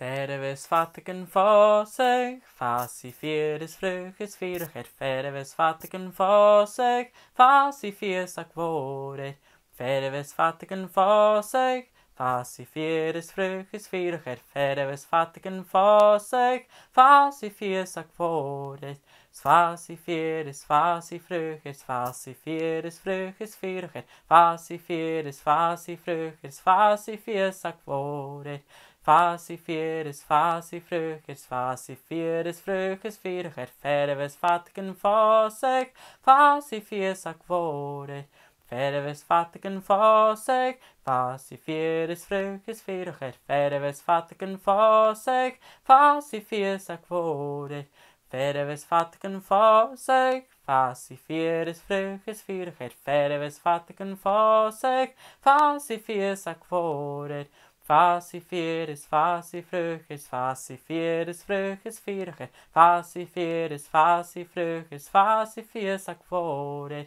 Verwes vatteken fossig, fasi fieres fruges virget, verwes vatteken fossig, fasi fies ac voret, verwes vatteken fossig, fasi fieres fruges virget, verwes vatteken fossig, fasi fies ac voret, Svasi fieres, fasi fruges, fasi fieres, fruges, firoger. Fasi fieres, fasi fruges, fasi fies akvorer. Fasi fieres, fasi fruges, fasi fieres, fruges, firoger. Ferves fatken fasek, fasi fies akvorer. Ferves fatken fasek, fasi fieres, fruges, firoger. Ferves fatken fasek, fasi fies akvorer. Fasi fieres, fasi fruges, fasi fieres, fruges, firoger. Færeves fattigen for sig, fas i fjeres frøkes fyrhet. Færeves fattigen for sig, fas i fjes akvorer. Fas i fjeres, fas i frøkes, fas i fjeres frøkes fyrhet. Fas i fjeres, fas i frøkes, fas i fjes akvorer.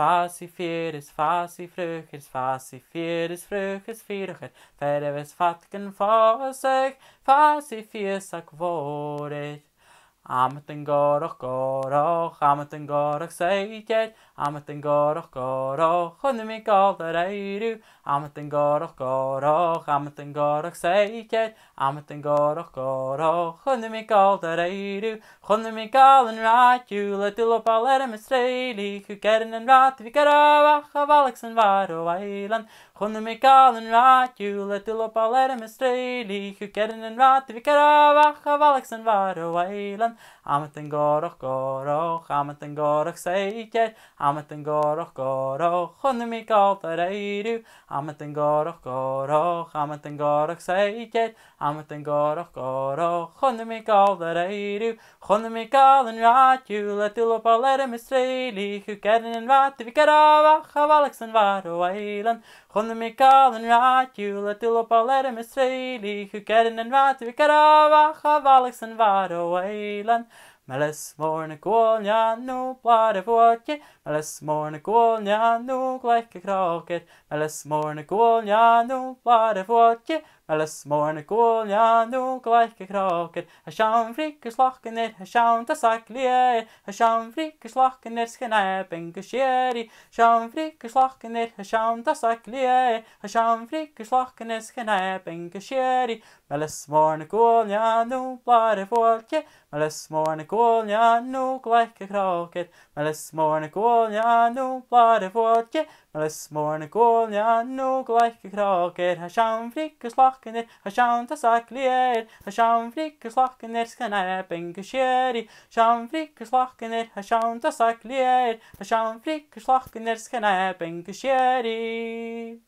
Fas i fjeres, fas i frøkens, fas i fjeres, frøkens firher, fereves fatken for fas i fjes akvorer. Ámatinn gorach gorach, ámatinn gorach seiged, ámatinn gorach gorach, honnum í galdar eiru, ámatinn gorach gorach, ámatinn gorach seiged, ámatinn gorach gorach, honnum í galdar eiru, honnum í galin rátjú, ledil og baler em israeli, hú gerin en rát, vi garabach, af Alex en varu eilan, Chonne ah, me kalen rat you let the up all let him stay li you get in and rat we get awach of Alex and var awaylan amat and gorach gorach amat and gorach say get amat and gorach gorach chonne me kal tareiru amat and gorach gorach amat and gorach say get amat and gorach gorach chonne me kal tareiru chonne me kalen rat you let the up all let him stay li you get in and rat we get awach of Alex and var awaylan chonne from the Mikal and Rat, you let the Lopalera Misreli, who get in and Rat, we get Avach, Alex and Vado Wayland. Meles morne kolja nu blare våtje, meles morne kolja nu gleike kroket, meles morne kolja nu blare våtje, Les morgen går ja nu gleike kroken. Hij schaam frikke slakken er, hij schaam de sak leer. Hij schaam frikke slakken er, skenep penge gescheri. Schaam frikke slakken er, hij schaam de sak leer. Hij schaam frikke slakken er, skenep en gescheri. Men les morgen går ja nu blare folket. Men les morgen ja nu gleike kroken. Men les morgen ja nu blare folket. Men les morgen ja nu gleike kroken. Hij schaam frikke slakken slakken Hashem ta saklier, Hashem flikker slakken skanarpen kusheri, Hashem flikker slakken Hashem ta saklier, Hashem flikker slakken skanarpen kusheri.